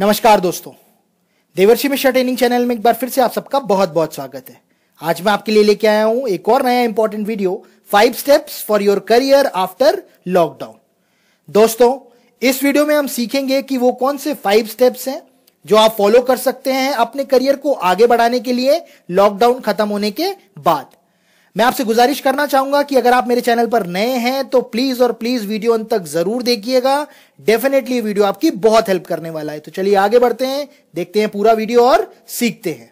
नमस्कार दोस्तों देवर्षि मिश्रा ट्रेनिंग चैनल में एक बार फिर से आप सबका बहुत बहुत स्वागत है आज मैं आपके लिए लेके आया हूं एक और नया important video five steps for your career after lockdown दोस्तों इस वीडियो में हम सीखेंगे कि वो कौन से फाइव स्टेप्स हैं जो आप फॉलो कर सकते हैं अपने करियर को आगे बढ़ाने के लिए लॉकडाउन खत्म होने के बाद मैं आपसे गुजारिश करना चाहूंगा कि अगर आप मेरे चैनल पर नए हैं तो प्लीज और प्लीज वीडियो अंत तक जरूर देखिएगा डेफिनेटली वीडियो आपकी बहुत हेल्प करने वाला है तो चलिए आगे बढ़ते हैं देखते हैं पूरा वीडियो और सीखते हैं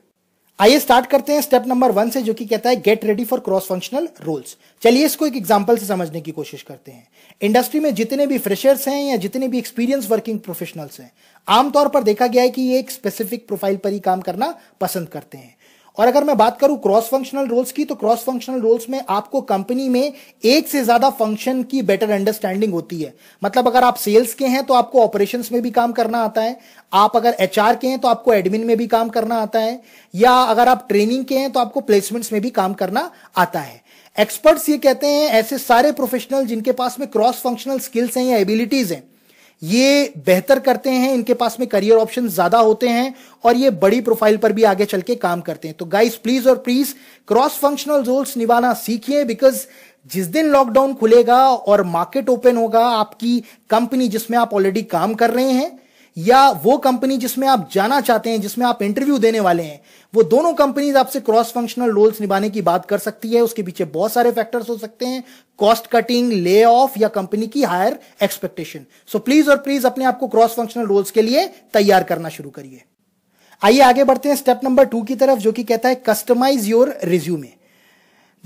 आइए स्टार्ट करते हैं स्टेप नंबर वन से जो कि कहता है get ready for cross functional roles चलिए इसको एक एग्जांपल से समझने की कोशिश करते हैं इंडस्ट्री में जितने भी फ्रेशर्स हैं या जितने भी एक्सपीरियंस वर्किंग प्रोफेशनल्स हैं आमतौर पर देखा गया है कि ये एक स्पेसिफिक प्रोफाइल पर ही काम करना पसंद करते हैं और अगर मैं बात करूं क्रॉस फंक्शनल रोल्स की तो क्रॉस फंक्शनल रोल्स में आपको कंपनी में एक से ज्यादा फंक्शन की बेटर अंडरस्टैंडिंग होती है मतलब अगर आप सेल्स के हैं तो आपको ऑपरेशन में भी काम करना आता है आप अगर एच के हैं तो आपको एडमिन में भी काम करना आता है या अगर आप ट्रेनिंग के हैं तो आपको प्लेसमेंट्स में भी काम करना आता है एक्सपर्ट्स ये कहते हैं ऐसे सारे प्रोफेशनल जिनके पास में क्रॉस फंक्शनल स्किल्स हैं या एबिलिटीज हैं ये बेहतर करते हैं इनके पास में करियर ऑप्शन ज्यादा होते हैं और ये बड़ी प्रोफाइल पर भी आगे चल के काम करते हैं तो गाइस प्लीज और प्लीज क्रॉस फंक्शनल रोल्स निभाना सीखिए बिकॉज जिस दिन लॉकडाउन खुलेगा और मार्केट ओपन होगा आपकी कंपनी जिसमें आप ऑलरेडी काम कर रहे हैं या वो कंपनी जिसमें आप जाना चाहते हैं जिसमें आप इंटरव्यू देने वाले हैं वो दोनों कंपनीज आपसे क्रॉस फंक्शनल रोल्स निभाने की बात कर सकती है उसके पीछे बहुत सारे फैक्टर्स हो सकते हैं कॉस्ट कटिंग ले ऑफ या कंपनी की हायर एक्सपेक्टेशन सो प्लीज और प्लीज अपने आप को क्रॉस फंक्शनल रोल्स के लिए तैयार करना शुरू करिए आइए आगे बढ़ते हैं स्टेप नंबर टू की तरफ जो कि कहता है कस्टमाइज योर रिज्यूमे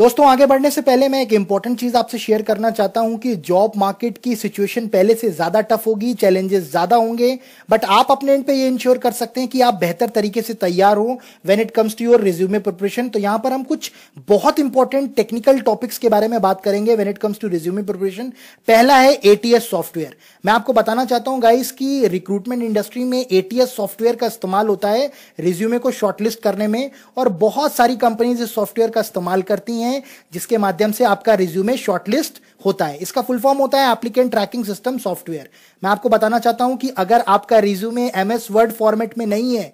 दोस्तों आगे बढ़ने से पहले मैं एक इंपॉर्टेंट चीज आपसे शेयर करना चाहता हूं कि जॉब मार्केट की सिचुएशन पहले से ज्यादा टफ होगी चैलेंजेस ज्यादा होंगे बट आप अपने एंड पे ये इंश्योर कर सकते हैं कि आप बेहतर तरीके से तैयार हो when it comes to your resume preparation तो यहां पर हम कुछ बहुत इंपॉर्टेंट टेक्निकल टॉपिक्स के बारे में बात करेंगे when it comes to resume preparation पहला है एटीएस सॉफ्टवेयर मैं आपको बताना चाहता हूं गाइस की रिक्रूटमेंट इंडस्ट्री में एटीएस सॉफ्टवेयर का इस्तेमाल होता है रिज्यूमे को शॉर्टलिस्ट करने में और बहुत सारी कंपनीज इस सॉफ्टवेयर का इस्तेमाल करती हैं हैं जिसके माध्यम से आपका रिज्यूमे शॉर्टलिस्ट होता है इसका फुल फॉर्म होता है एप्लीकेंट ट्रैकिंग सिस्टम सॉफ्टवेयर मैं आपको बताना चाहता हूं कि अगर आपका रिज्यूमे एमएस वर्ड फॉर्मेट में नहीं है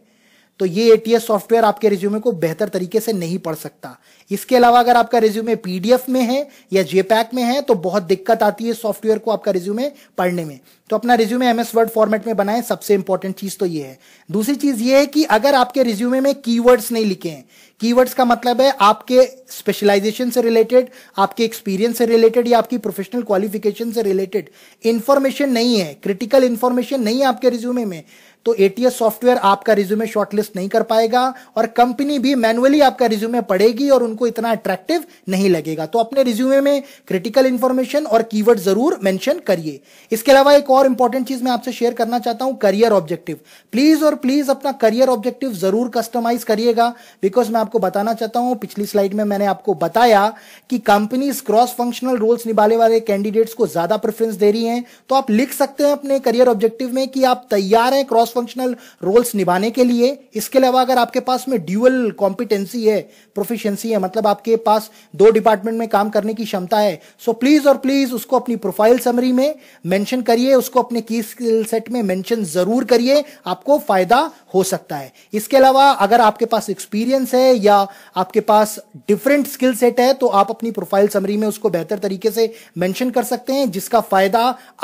तो ये एटीएस सॉफ्टवेयर आपके रिज्यूमे को बेहतर तरीके से नहीं पढ़ सकता इसके अलावा अगर आपका रिज्यूमे पीडीएफ में है या जेपैक में है तो बहुत दिक्कत आती है सॉफ्टवेयर को आपका रिज्यूमे पढ़ने में तो अपना रिज्यूमे एमएस वर्ड फॉर्मेट में बनाएं सबसे इंपॉर्टेंट चीज तो ये है दूसरी चीज ये है कि अगर आपके रिज्यूमे में कीवर्ड्स नहीं लिखे हैं कीवर्ड्स का मतलब है आपके स्पेशलाइजेशन से रिलेटेड आपके एक्सपीरियंस से रिलेटेड या आपकी प्रोफेशनल क्वालिफिकेशन से रिलेटेड इंफॉर्मेशन नहीं है क्रिटिकल इंफॉर्मेशन नहीं है आपके रिज्यूमे में तो एटीएस सॉफ्टवेयर आपका रिज्यूमे शॉर्टलिस्ट नहीं कर पाएगा और कंपनी भी मैनुअली आपका रिज्यूमे पड़ेगी और उनको इतना अट्रैक्टिव नहीं लगेगा तो अपने रिज्यूमे में क्रिटिकल इंफॉर्मेशन और कीवर्ड जरूर मेंशन करिए इसके अलावा एक और इंपॉर्टेंट चीज मैं आपसे शेयर करना चाहता हूं करियर ऑब्जेक्टिव प्लीज और प्लीज अपना करियर ऑब्जेक्टिव जरूर कस्टमाइज करिएगा बिकॉज मैं आपको बताना चाहता हूं पिछली स्लाइड में मैंने आपको बताया कि कंपनी क्रॉस फंक्शनल रोल्स निभाने वाले कैंडिडेट्स को ज्यादा प्रेफरेंस दे रही है तो आप लिख सकते हैं अपने करियर ऑब्जेक्टिव में कि आप तैयार हैं क्रॉस फंक्शनल रोल्स निभाने के लिए इसके अलावा अगर आपके पास में ड्यूअल कॉम्पिटेंसी है प्रोफिशेंसी है मतलब आपके पास दो डिपार्टमेंट में काम करने की क्षमता है सो so प्लीज और प्लीज उसको अपनी प्रोफाइल समरी में मेंशन करिए उसको अपने की स्किल सेट में मेंशन जरूर करिए आपको फायदा हो सकता है इसके अलावा अगर आपके पास एक्सपीरियंस है या आपके पास डिफरेंट स्किल सेट है तो आप अपनी प्रोफाइल समरी में उसको बेहतर तरीके से मेंशन कर सकते हैं जिसका फायदा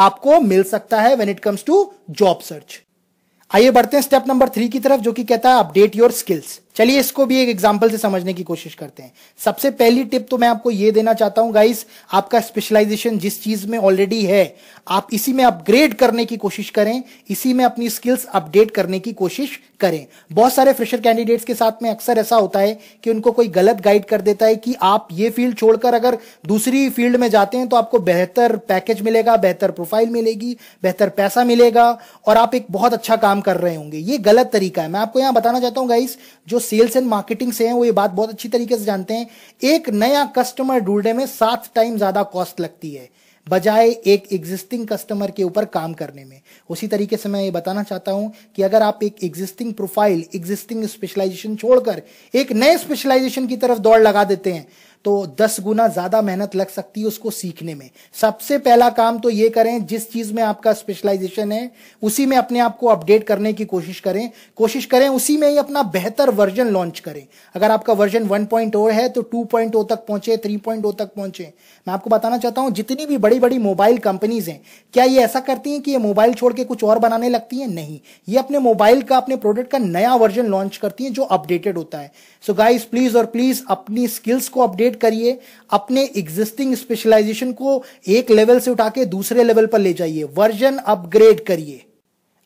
आपको मिल सकता है when it comes to job search आइए बढ़ते हैं स्टेप नंबर थ्री की तरफ जो कि कहता है अपडेट योर स्किल्स चलिए इसको भी एक एग्जाम्पल से समझने की कोशिश करते हैं सबसे पहली टिप तो मैं आपको ये देना चाहता हूं गाइस आपका स्पेशलाइजेशन जिस चीज में ऑलरेडी है आप इसी में अपग्रेड करने की कोशिश करें इसी में अपनी स्किल्स अपडेट करने की कोशिश करें बहुत सारे फ्रेशर कैंडिडेट्स के साथ में अक्सर ऐसा होता है कि उनको कोई गलत गाइड कर देता है कि आप ये फील्ड छोड़कर अगर दूसरी फील्ड में जाते हैं तो आपको बेहतर पैकेज मिलेगा बेहतर प्रोफाइल मिलेगी बेहतर पैसा मिलेगा और आप एक बहुत अच्छा काम कर रहे होंगे ये गलत तरीका है मैं आपको यहां बताना चाहता हूँ गाइस जो सेल्स एंड मार्केटिंग से हैं वो ये बात बहुत अच्छी तरीके से जानते हैं एक नया कस्टमर ढूंढने में सात टाइम ज़्यादा कॉस्ट लगती है बजाय एक एग्जिस्टिंग कस्टमर के ऊपर काम करने में उसी तरीके से मैं ये बताना चाहता हूं कि अगर आप एक एग्जिस्टिंग प्रोफाइल एग्जिस्टिंग स्पेशलाइजेशन छोड़कर एक नए स्पेशलाइजेशन की तरफ दौड़ लगा देते हैं तो दस गुना ज्यादा मेहनत लग सकती है उसको सीखने में सबसे पहला काम तो ये करें जिस चीज में आपका स्पेशलाइजेशन है उसी में अपने आप को अपडेट करने की कोशिश करें कोशिश करें उसी में ही अपना बेहतर वर्जन लॉन्च करें अगर आपका वर्जन वन पॉइंट 1.0 है तो टू पॉइंट ओ तक पहुंचे थ्री पॉइंट ओ तक पहुंचे मैं आपको बताना चाहता हूं जितनी भी बड़ी बड़ी मोबाइल कंपनीज हैं क्या ये ऐसा करती हैं कि ये मोबाइल छोड़ के कुछ और बनाने लगती हैं नहीं ये अपने मोबाइल का अपने प्रोडक्ट का नया वर्जन लॉन्च करती हैं जो अपडेटेड होता है सो गाइज प्लीज और प्लीज अपनी स्किल्स को अपडेट कंसंट्रेट करिए अपने एग्जिस्टिंग स्पेशलाइजेशन को एक लेवल से उठा के दूसरे लेवल पर ले जाइए वर्जन अपग्रेड करिए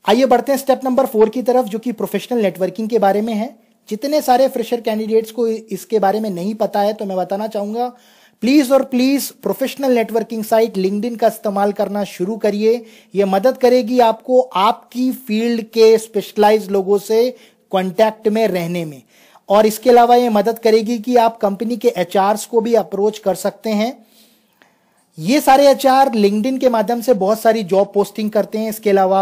आइए बढ़ते हैं स्टेप नंबर फोर की तरफ जो कि प्रोफेशनल नेटवर्किंग के बारे में है जितने सारे फ्रेशर कैंडिडेट्स को इसके बारे में नहीं पता है तो मैं बताना चाहूंगा प्लीज और please professional networking site LinkedIn का इस्तेमाल करना शुरू करिए यह मदद करेगी आपको आपकी फील्ड के स्पेशलाइज लोगों से कॉन्टैक्ट में रहने में और इसके अलावा ये मदद करेगी कि आप कंपनी के एच को भी अप्रोच कर सकते हैं ये सारे एच आर के माध्यम से बहुत सारी जॉब पोस्टिंग करते हैं इसके अलावा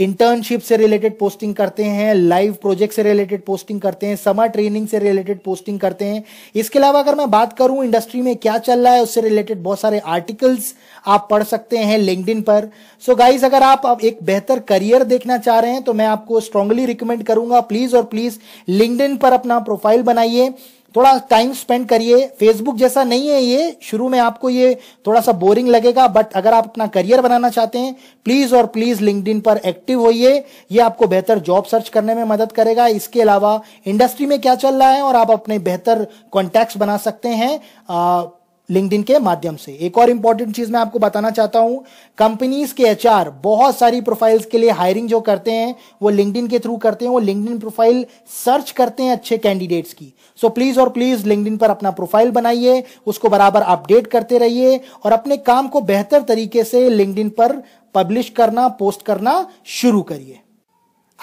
इंटर्नशिप से रिलेटेड पोस्टिंग करते हैं लाइव प्रोजेक्ट से रिलेटेड पोस्टिंग करते हैं समर ट्रेनिंग से रिलेटेड पोस्टिंग करते हैं इसके अलावा अगर मैं बात करूं इंडस्ट्री में क्या चल रहा है उससे रिलेटेड बहुत सारे आर्टिकल्स आप पढ़ सकते हैं लिंकडिन पर सो so गाइज अगर आप अब एक बेहतर करियर देखना चाह रहे हैं तो मैं आपको स्ट्रांगली रिकमेंड करूंगा प्लीज और प्लीज लिंकड पर अपना प्रोफाइल बनाइए थोड़ा टाइम स्पेंड करिए फेसबुक जैसा नहीं है ये शुरू में आपको ये थोड़ा सा बोरिंग लगेगा बट अगर आप अपना करियर बनाना चाहते हैं प्लीज़ और प्लीज़ लिंकड पर एक्टिव होइए ये आपको बेहतर जॉब सर्च करने में मदद करेगा इसके अलावा इंडस्ट्री में क्या चल रहा है और आप अपने बेहतर कॉन्टैक्ट्स बना सकते हैं लिंक्डइन के माध्यम से एक और इंपॉर्टेंट चीज मैं आपको बताना चाहता हूं कंपनीज के एचआर बहुत सारी प्रोफाइल्स के लिए हायरिंग जो करते हैं वो लिंक्डइन के थ्रू करते हैं वो लिंक्डइन प्रोफाइल सर्च करते हैं अच्छे कैंडिडेट्स की सो so, प्लीज और प्लीज लिंक्डइन पर अपना प्रोफाइल बनाइए उसको बराबर अपडेट करते रहिए और अपने काम को बेहतर तरीके से लिंक्डइन पर पब्लिश करना पोस्ट करना शुरू करिए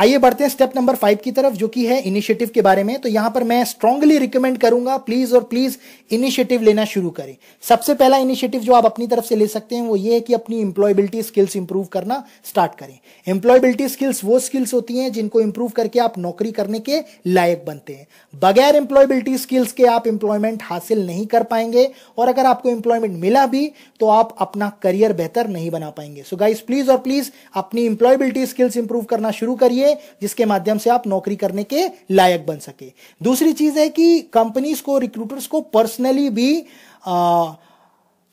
आइए बढ़ते हैं स्टेप नंबर फाइव की तरफ जो कि है इनिशिएटिव के बारे में तो यहां पर मैं स्ट्रांगली रिकमेंड करूंगा प्लीज और प्लीज इनिशिएटिव लेना शुरू करें सबसे पहला इनिशिएटिव जो आप अपनी तरफ से ले सकते हैं वो ये है कि अपनी इंप्लॉयबिलिटी स्किल्स इंप्रूव करना स्टार्ट करें इंप्लॉयबिलिटी स्किल्स वो स्किल्स होती हैं जिनको इंप्रूव करके आप नौकरी करने के लायक बनते हैं बगैर इंप्लॉयबिलिटी स्किल्स के आप इंप्लॉयमेंट हासिल नहीं कर पाएंगे और अगर आपको इंप्लॉयमेंट मिला भी तो आप अपना करियर बेहतर नहीं बना पाएंगे सो गाइज प्लीज और प्लीज अपनी इंप्लॉयबिलिटी स्किल्स इंप्रूव करना शुरू करिए करें जिसके माध्यम से आप नौकरी करने के लायक बन सके दूसरी चीज है कि कंपनीज को रिक्रूटर्स को पर्सनली भी आ,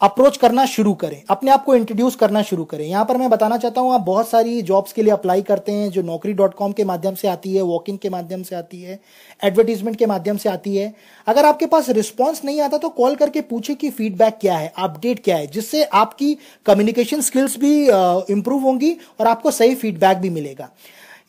अप्रोच करना शुरू करें अपने आप को इंट्रोड्यूस करना शुरू करें यहां पर मैं बताना चाहता हूं आप बहुत सारी जॉब्स के लिए अप्लाई करते हैं जो नौकरी डॉट कॉम के माध्यम से आती है वॉकिंग के माध्यम से आती है एडवर्टीजमेंट के माध्यम से आती है अगर आपके पास रिस्पॉन्स नहीं आता तो कॉल करके पूछे कि फीडबैक क्या है अपडेट क्या है जिससे आपकी कम्युनिकेशन स्किल्स भी इंप्रूव होंगी और आपको सही फीडबैक भी मिलेगा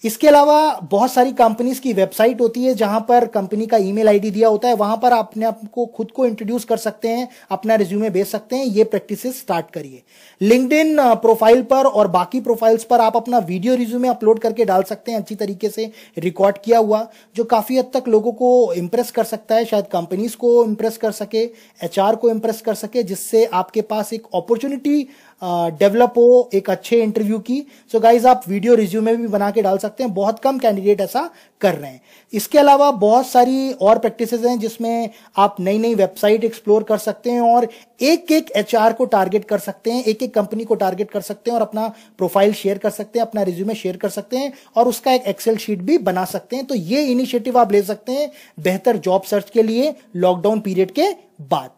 इसके अलावा बहुत सारी कंपनीज की वेबसाइट होती है जहां पर कंपनी का ईमेल आईडी दिया होता है वहां पर आप अपने आपको खुद को इंट्रोड्यूस कर सकते हैं अपना रिज्यूमे भेज सकते हैं ये प्रैक्टिस स्टार्ट करिए लिंकड प्रोफाइल पर और बाकी प्रोफाइल्स पर आप अपना वीडियो रिज्यूमे अपलोड करके डाल सकते हैं अच्छी तरीके से रिकॉर्ड किया हुआ जो काफी हद तक लोगों को इम्प्रेस कर सकता है शायद कंपनीज को इम्प्रेस कर सके एच को इम्प्रेस कर सके जिससे आपके पास एक अपॉर्चुनिटी डेवलप हो एक अच्छे इंटरव्यू की सो so गाइज आप वीडियो रिज्यूमे भी बना के डाल सकते हैं बहुत कम कैंडिडेट ऐसा कर रहे हैं इसके अलावा बहुत सारी और प्रैक्टिस हैं जिसमें आप नई नई वेबसाइट एक्सप्लोर कर सकते हैं और एक एक एच को टारगेट कर सकते हैं एक एक कंपनी को टारगेट कर सकते हैं और अपना प्रोफाइल शेयर कर सकते हैं अपना रिज्यूमे शेयर कर सकते हैं और उसका एक एक्सेल शीट भी बना सकते हैं तो ये इनिशिएटिव आप ले सकते हैं बेहतर जॉब सर्च के लिए लॉकडाउन पीरियड के बाद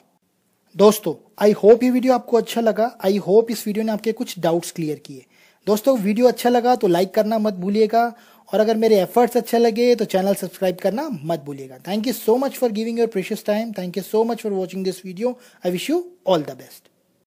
दोस्तों आई होप ये वीडियो आपको अच्छा लगा आई होप इस वीडियो ने आपके कुछ डाउट्स क्लियर किए दोस्तों वीडियो अच्छा लगा तो लाइक करना मत भूलिएगा और अगर मेरे एफर्ट्स अच्छे लगे तो चैनल सब्सक्राइब करना मत भूलिएगा thank you so much for giving your precious time thank you so much for watching this video I wish you all the best